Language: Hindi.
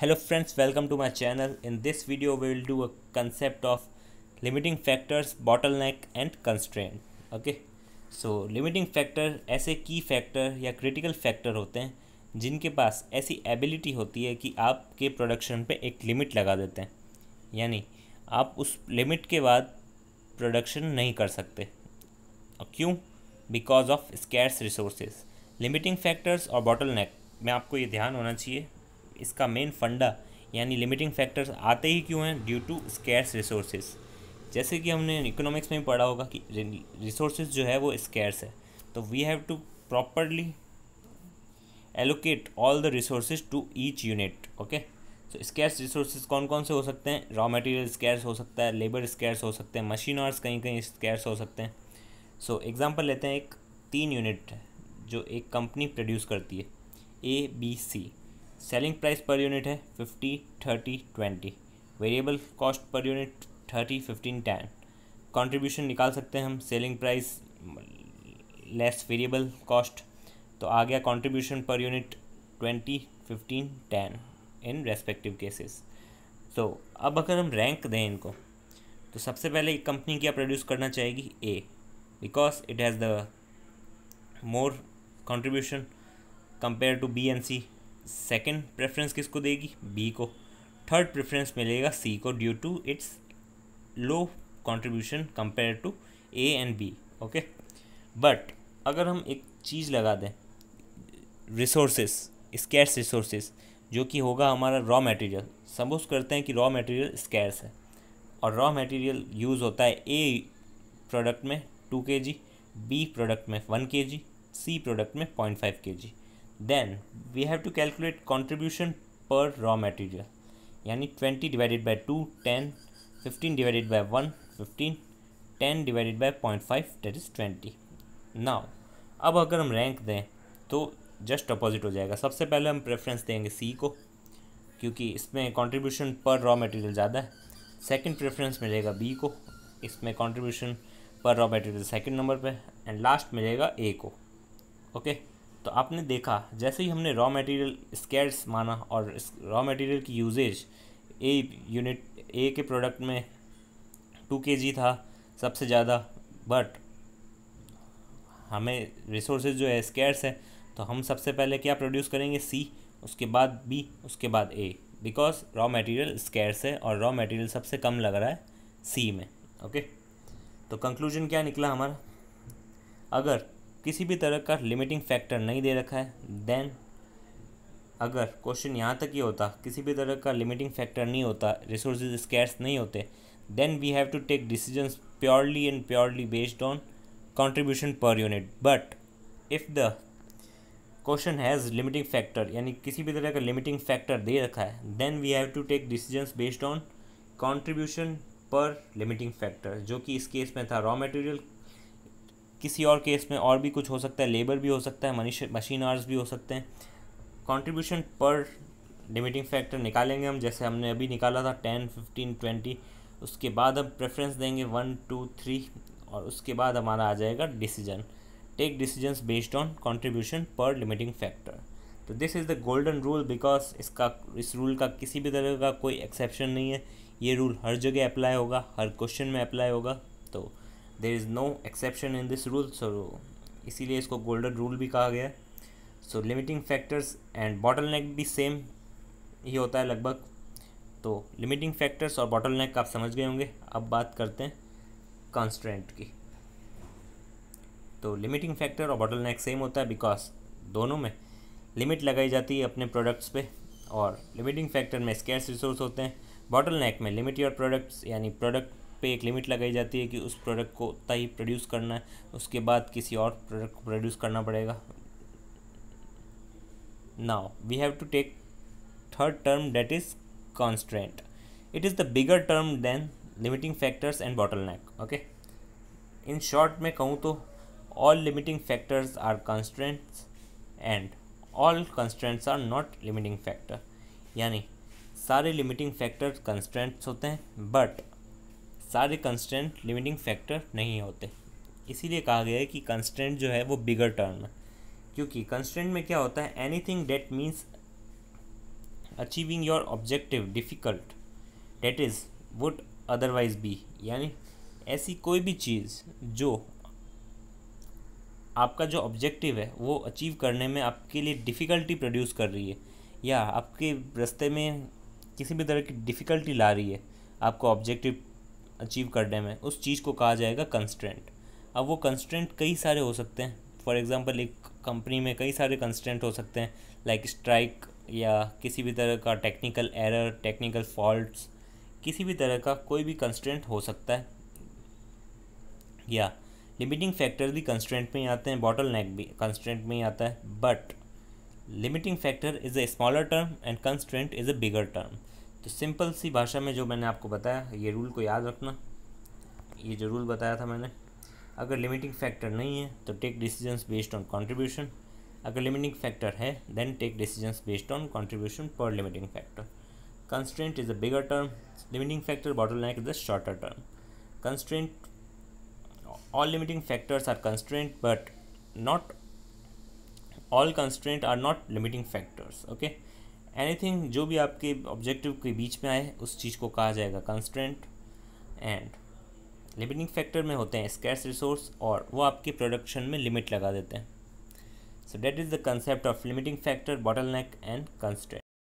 Hello friends welcome to my channel in this video we will do a concept of limiting factors bottle neck and constraint okay so limiting factor ऐसे की फैक्टर या क्रिटिकल फैक्टर होते हैं जिनके पास ऐसी एबिलिटी होती है कि आपके प्रोडक्शन पे एक लिमिट लगा देते हैं यानी आप उस लिमिट के बाद प्रोडक्शन नहीं कर सकते क्यों because of scarce resources limiting factors और बॉटल में आपको ये ध्यान होना चाहिए इसका मेन फंडा यानी लिमिटिंग फैक्टर्स आते ही क्यों हैं ड्यू टू स्कैर्स रिसोर्सेज जैसे कि हमने इकोनॉमिक्स में पढ़ा होगा कि रिसोर्सेज जो है वो स्कैर्स है तो we have to properly allocate all the resources to each unit okay so scarce resources कौन कौन से हो सकते हैं रॉ मटेरियल स्कैर्स हो सकता है लेबर स्कैर्स हो सकते हैं मशीन आर्स कहीं कहीं स्कैर्स हो सकते हैं सो so, एग्जाम्पल लेते हैं एक तीन यूनिट जो एक कंपनी प्रोड्यूस करती है A B C selling price per unit है fifty thirty twenty variable cost per unit thirty fifteen ten contribution निकाल सकते हैं हम selling price less variable cost तो आ गया contribution per unit twenty fifteen ten in respective cases तो अब अगर हम रैंक दें इनको तो सबसे पहले एक कंपनी क्या प्रोड्यूस करना चाहेगी A because it has the more contribution compare to B and C second preference किसको देगी बी को थर्ड प्रेफरेंस मिलेगा सी को due to its low contribution compare to A and B okay but अगर हम एक चीज़ लगा दें रिसोर्सेस स्कैर्स रिसोर्स जो कि होगा हमारा रॉ मटेरियल सपोज करते हैं कि रॉ मटेरियल स्कैर्स है और रॉ मटेरियल यूज़ होता है ए प्रोडक्ट में two K G B product में one K G C product में point five K G then we have to calculate contribution per raw material यानी twenty divided by two ten fifteen divided by one fifteen ten divided by point five that is twenty now अब अगर हम रैंक दें तो जस्ट अपोजिट हो जाएगा सबसे पहले हम प्रेफरेंस देंगे सी को क्योंकि इसमें कॉन्ट्रीब्यूशन पर रॉ मटेरियल ज़्यादा है सेकेंड प्रेफरेंस मिलेगा बी को इसमें contribution per raw material second number पर एंड लास्ट मिलेगा ए को ओके okay? तो आपने देखा जैसे ही हमने रॉ मटेरियल स्केर्स माना और रॉ मटेरियल की यूजेज ए यूनिट ए के प्रोडक्ट में टू के जी था सबसे ज़्यादा बट हमें रिसोर्सेज जो है स्केर्स है तो हम सबसे पहले क्या प्रोड्यूस करेंगे सी उसके बाद बी उसके बाद A because raw material scarce है और रॉ मटेरियल सबसे कम लग रहा है सी में ओके तो कंक्लूजन क्या निकला हमारा अगर किसी भी तरह का लिमिटिंग फैक्टर नहीं दे रखा है देन अगर क्वेश्चन यहाँ तक ही होता किसी भी तरह का लिमिटिंग फैक्टर नहीं होता रिसोर्सेज स्कैर्स नहीं होते then we have to take decision purely and purely based on contribution per unit but if the question has limiting factor यानी किसी भी तरह का लिमिटिंग फैक्टर दे रखा है then we have to take decision based on contribution per limiting factor जो कि इस केस में था रॉ मटेरियल किसी और केस में और भी कुछ हो सकता है लेबर भी हो सकता है मशीन आर्स भी हो सकते हैं कॉन्ट्रीब्यूशन पर लिमिटिंग फैक्टर निकालेंगे हम जैसे हमने अभी निकाला था टेन फिफ्टीन ट्वेंटी उसके बाद हम प्रेफरेंस देंगे वन टू थ्री और उसके बाद हमारा आ जाएगा decision take decision based on contribution per limiting factor तो this is the golden rule because इसका इस रूल का किसी भी तरह का कोई एक्सेप्शन नहीं है ये रूल हर जगह अप्लाई होगा हर क्वेश्चन में अप्लाई होगा तो there is no exception in this rule so इसीलिए इसको गोल्डन रूल भी कहा गया है so limiting factors and bottle neck भी सेम ही होता है लगभग तो लिमिटिंग फैक्टर्स और बॉटल नेक आप समझ गए होंगे अब बात करते हैं कॉन्स्टेंट की तो लिमिटिंग फैक्टर और बॉटल नेक सेम होता है बिकॉज दोनों में लिमिट लगाई जाती है अपने प्रोडक्ट्स पे और लिमिटिंग फैक्टर में स्केर्स रिसोर्स होते हैं बॉटल नेक में लिमिट योर प्रोडक्ट्स यानी प्रोडक्ट पे एक लिमिट लगाई जाती है कि उस प्रोडक्ट को उतना ही प्रोड्यूस करना है उसके बाद किसी और प्रोडक्ट को प्रोड्यूस करना पड़ेगा now we have to take third term that is constraint it is the bigger term than limiting factors and bottle neck okay in short में कहूँ तो all limiting factors are constraints and all constraints are not limiting factor यानी सारे लिमिटिंग फैक्टर्स कंस्ट्रेंट्स होते हैं बट सारे कंस्टेंट लिमिटिंग फैक्टर नहीं होते इसीलिए कहा गया है कि कंस्टेंट जो है वो बिगर टर्म है क्योंकि कंस्टेंट में क्या होता है anything that means achieving your objective difficult that is would otherwise be यानी ऐसी कोई भी चीज़ जो आपका जो ऑब्जेक्टिव है वो अचीव करने में आपके लिए डिफ़िकल्टी प्रोड्यूस कर रही है या आपके रस्ते में किसी भी तरह की डिफ़िकल्टी ला रही है आपको ऑब्जेक्टिव अचीव करने में उस चीज़ को कहा जाएगा कंस्टेंट अब वो कंस्टेंट कई सारे हो सकते हैं फॉर एग्ज़ाम्पल एक कंपनी में कई सारे कंस्टेंट हो सकते हैं लाइक स्ट्राइक या किसी भी तरह का टेक्निकल एरर टेक्निकल फॉल्ट्स किसी भी तरह का कोई भी कंस्टेंट हो सकता है या लिमिटिंग फैक्टर भी कंस्टेंट में ही आते हैं बॉटल नेक भी कंस्टेंट में ही आता है but limiting factor is a smaller term and constant is a bigger term तो सिंपल सी भाषा में जो मैंने आपको बताया ये रूल को याद रखना ये जो रूल बताया था मैंने अगर लिमिटिंग फैक्टर नहीं है तो take decisions based on contribution अगर लिमिटिंग फैक्टर है then take decisions based on contribution per limiting factor constraint is a bigger term limiting factor bottle neck is a shorter term constraint all limiting factors are constraint but not all constraint are not limiting factors okay anything जो भी आपके ऑब्जेक्टिव के बीच में आए उस चीज़ को कहा जाएगा कंस्टेंट एंड लिमिटिंग फैक्टर में होते हैं स्कैर्स रिसोर्स और वो आपके प्रोडक्शन में लिमिट लगा देते हैं so that is the concept of limiting factor bottle neck and constant